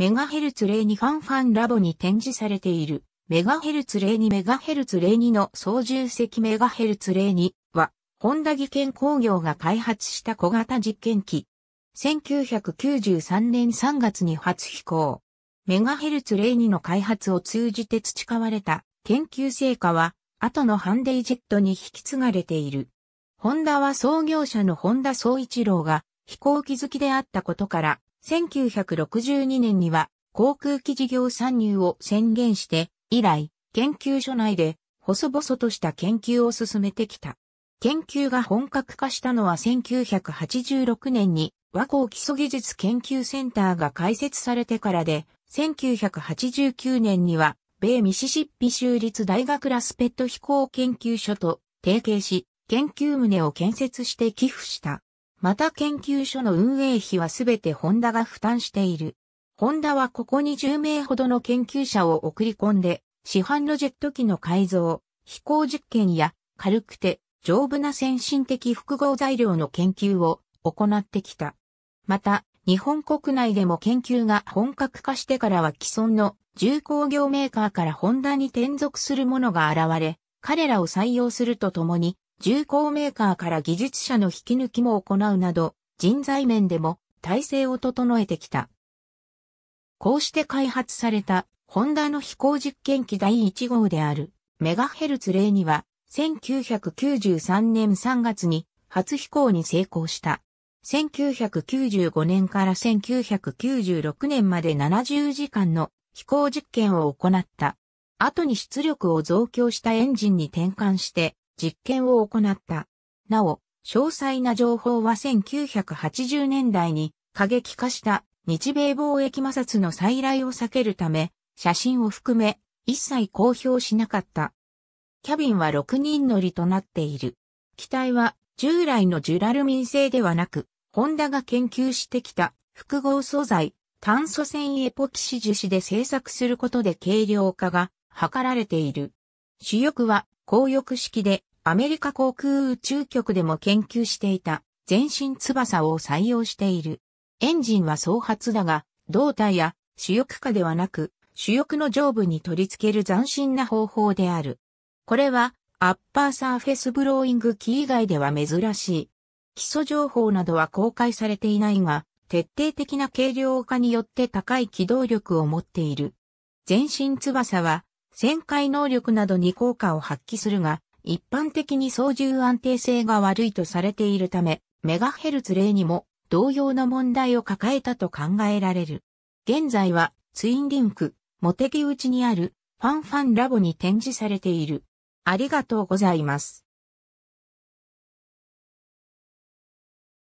メガヘルツ02ファンファンラボに展示されているメガヘルツ02ヘルツ02の操縦席メガヘルツ02は、ホンダ技研工業が開発した小型実験機。1993年3月に初飛行。メガヘルツ02の開発を通じて培われた研究成果は、後のハンデイジェットに引き継がれている。ホンダは創業者のホンダ総一郎が飛行機好きであったことから、1962年には航空機事業参入を宣言して、以来、研究所内で細々とした研究を進めてきた。研究が本格化したのは1986年に和光基礎技術研究センターが開設されてからで、1989年には米ミシシッピ州立大学ラスペット飛行研究所と提携し、研究棟を建設して寄付した。また研究所の運営費はすべてホンダが負担している。ホンダはここに10名ほどの研究者を送り込んで、市販のジェット機の改造、飛行実験や軽くて丈夫な先進的複合材料の研究を行ってきた。また、日本国内でも研究が本格化してからは既存の重工業メーカーからホンダに転属するものが現れ、彼らを採用するとともに、重工メーカーから技術者の引き抜きも行うなど、人材面でも体制を整えてきた。こうして開発された、ホンダの飛行実験機第1号である、メガヘルツ例には、1993年3月に初飛行に成功した。1995年から1996年まで70時間の飛行実験を行った。後に出力を増強したエンジンに転換して実験を行った。なお、詳細な情報は1980年代に過激化した日米貿易摩擦の再来を避けるため、写真を含め一切公表しなかった。キャビンは6人乗りとなっている。機体は従来のジュラルミン製ではなく、ホンダが研究してきた複合素材、炭素繊維エポキシ樹脂で製作することで軽量化が図られている。主翼は高翼式でアメリカ航空宇宙局でも研究していた全身翼を採用している。エンジンは総発だが、胴体や主翼下ではなく、主翼の上部に取り付ける斬新な方法である。これは、アッパーサーフェスブローイング機以外では珍しい。基礎情報などは公開されていないが、徹底的な軽量化によって高い機動力を持っている。全身翼は、旋回能力などに効果を発揮するが、一般的に操縦安定性が悪いとされているため、メガヘルツ例にも同様の問題を抱えたと考えられる。現在はツインリンク、モテギウチにあるファンファンラボに展示されている。ありがとうございます。